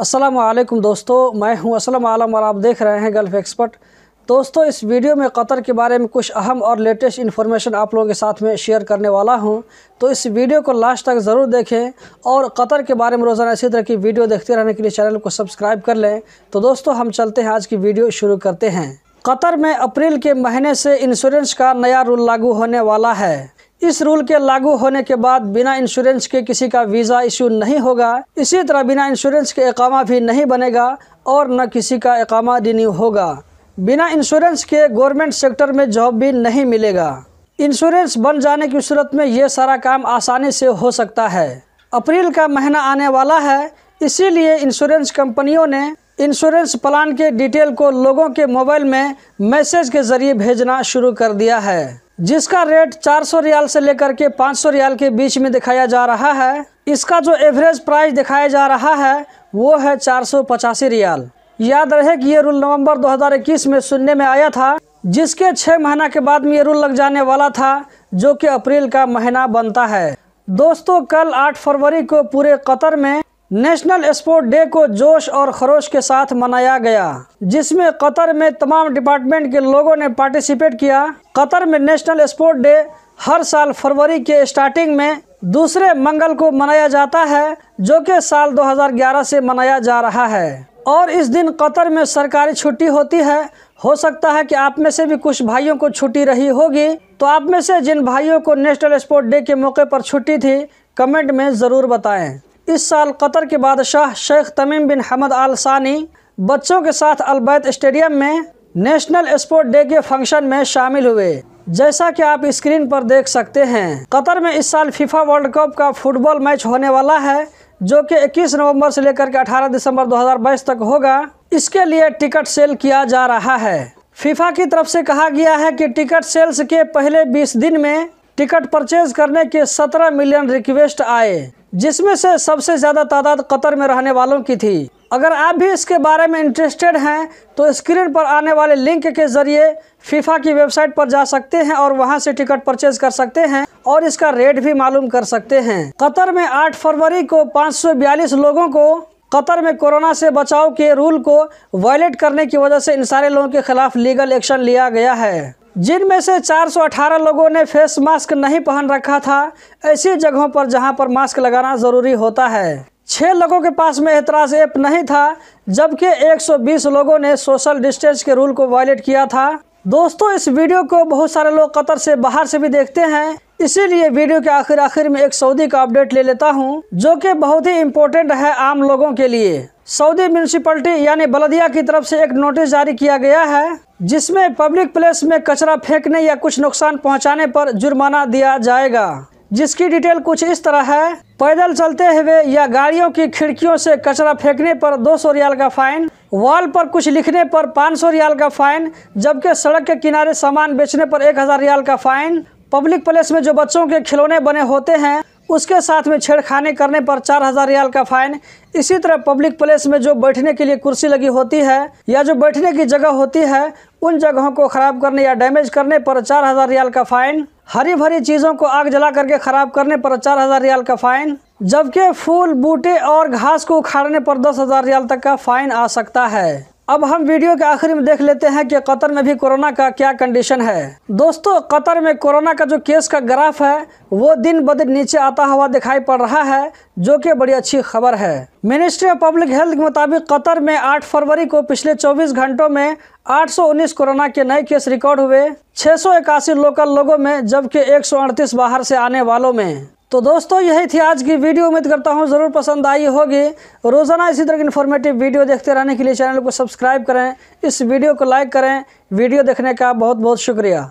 असलम दोस्तों मैं हूं असलम आलम और आप देख रहे हैं गल्फ़ एक्सपर्ट दोस्तों इस वीडियो में कतर के बारे में कुछ अहम और लेटेस्ट इन्फॉर्मेशन आप लोगों के साथ में शेयर करने वाला हूं तो इस वीडियो को लास्ट तक ज़रूर देखें और कतर के बारे में रोज़ाना इसी तरह की वीडियो देखते रहने के लिए चैनल को सब्सक्राइब कर लें तो दोस्तों हम चलते हैं आज की वीडियो शुरू करते हैं कतर में अप्रैल के महीने से इंश्योरेंस का नया रूल लागू होने वाला है इस रूल के लागू होने के बाद बिना इंश्योरेंस के किसी का वीज़ा इशू नहीं होगा इसी तरह बिना इंश्योरेंस के एकामा भी नहीं बनेगा और न किसी का एकामा रिन्यू होगा बिना इंश्योरेंस के गवर्नमेंट सेक्टर में जॉब भी नहीं मिलेगा इंश्योरेंस बन जाने की सूरत में ये सारा काम आसानी से हो सकता है अप्रैल का महीना आने वाला है इसीलिए इंश्योरेंस कंपनियों ने इंश्योरेंस प्लान के डिटेल को लोगों के मोबाइल में मैसेज के ज़रिए भेजना शुरू कर दिया है जिसका रेट 400 रियाल से लेकर के 500 रियाल के बीच में दिखाया जा रहा है इसका जो एवरेज प्राइस दिखाया जा रहा है वो है चार रियाल याद रहे कि ये रूल नवंबर 2021 में सुनने में आया था जिसके छः महीना के बाद में ये रूल लग जाने वाला था जो कि अप्रैल का महीना बनता है दोस्तों कल 8 फरवरी को पूरे कतर में नेशनल स्पोर्ट डे को जोश और खरोश के साथ मनाया गया जिसमें कतर में तमाम डिपार्टमेंट के लोगों ने पार्टिसिपेट किया कतर में नेशनल स्पोर्ट डे हर साल फरवरी के स्टार्टिंग में दूसरे मंगल को मनाया जाता है जो कि साल 2011 से मनाया जा रहा है और इस दिन कतर में सरकारी छुट्टी होती है हो सकता है कि आप में से भी कुछ भाइयों को छुट्टी रही होगी तो आप में से जिन भाइयों को नेशनल स्पोर्ट डे के मौके पर छुट्टी थी कमेंट में ज़रूर बताएं इस साल कतर के बादशाह शेख तमीम बिन हमद आल सानी बच्चों के साथ अलबैत स्टेडियम में नेशनल स्पोर्ट डे के फंक्शन में शामिल हुए जैसा कि आप स्क्रीन पर देख सकते हैं कतर में इस साल फीफा वर्ल्ड कप का फुटबॉल मैच होने वाला है जो कि 21 नवंबर से लेकर के 18 दिसंबर 2022 तक होगा इसके लिए टिकट सेल किया जा रहा है फीफा की तरफ से कहा गया है कि टिकट सेल्स के पहले 20 दिन में टिकट परचेज करने के 17 मिलियन रिक्वेस्ट आए जिसमें से सबसे ज़्यादा तादाद कतर में रहने वालों की थी अगर आप भी इसके बारे में इंटरेस्टेड हैं तो स्क्रीन पर आने वाले लिंक के ज़रिए फीफा की वेबसाइट पर जा सकते हैं और वहां से टिकट परचेज कर सकते हैं और इसका रेट भी मालूम कर सकते हैं कतर में 8 फरवरी को 542 लोगों को कतर में कोरोना से बचाव के रूल को वायलेट करने की वजह से इन सारे लोगों के खिलाफ लीगल एक्शन लिया गया है जिनमें से 418 लोगों ने फेस मास्क नहीं पहन रखा था ऐसी जगहों पर जहां पर मास्क लगाना ज़रूरी होता है छः लोगों के पास में एतराज़ ऐप नहीं था जबकि 120 लोगों ने सोशल डिस्टेंस के रूल को वायलेट किया था दोस्तों इस वीडियो को बहुत सारे लोग कतर से बाहर से भी देखते हैं इसीलिए वीडियो के आखिर आखिर में एक सऊदी का अपडेट ले लेता हूं जो कि बहुत ही इम्पोर्टेंट है आम लोगों के लिए सऊदी म्यूनिसपलिटी यानी बलदिया की तरफ से एक नोटिस जारी किया गया है जिसमें पब्लिक प्लेस में कचरा फेंकने या कुछ नुकसान पहुंचाने पर जुर्माना दिया जाएगा जिसकी डिटेल कुछ इस तरह है पैदल चलते हुए या गाड़ियों की खिड़कियों से कचरा फेंकने पर दो सौ रियाल का फाइन वॉल पर कुछ लिखने पर पाँच सौ रियाल का फाइन जबकि सड़क के किनारे सामान बेचने पर एक हज़ार रियाल का फाइन पब्लिक प्लेस में जो बच्चों के खिलौने बने होते हैं उसके साथ में छेड़खानी करने पर चार हजार रियाल का फाइन इसी तरह पब्लिक प्लेस में जो बैठने के लिए कुर्सी लगी होती है या जो बैठने की जगह होती है उन जगहों को खराब करने या डैमेज करने पर चार हजार रियाल का फाइन हरी भरी चीज़ों को आग जला करके खराब करने पर चार हजार रियाल का फाइन जबकि फूल बूटे और घास को उखाड़ने पर दस हजार रियाल तक का फाइन आ सकता है अब हम वीडियो के आखिर में देख लेते हैं कि कतर में भी कोरोना का क्या कंडीशन है दोस्तों कतर में कोरोना का जो केस का ग्राफ है वो दिन ब दिन नीचे आता हुआ दिखाई पड़ रहा है जो कि बड़ी अच्छी खबर है मिनिस्ट्री ऑफ पब्लिक हेल्थ के मुताबिक कतर में 8 फरवरी को पिछले 24 घंटों में 819 कोरोना के नए केस रिकॉर्ड हुए छः लोकल लोगों में जबकि एक बाहर से आने वालों में तो दोस्तों यही थी आज की वीडियो उम्मीद करता हूँ ज़रूर पसंद आई होगी रोज़ाना इसी तरह की इन्फॉर्मेटिव वीडियो देखते रहने के लिए चैनल को सब्सक्राइब करें इस वीडियो को लाइक करें वीडियो देखने का बहुत बहुत शुक्रिया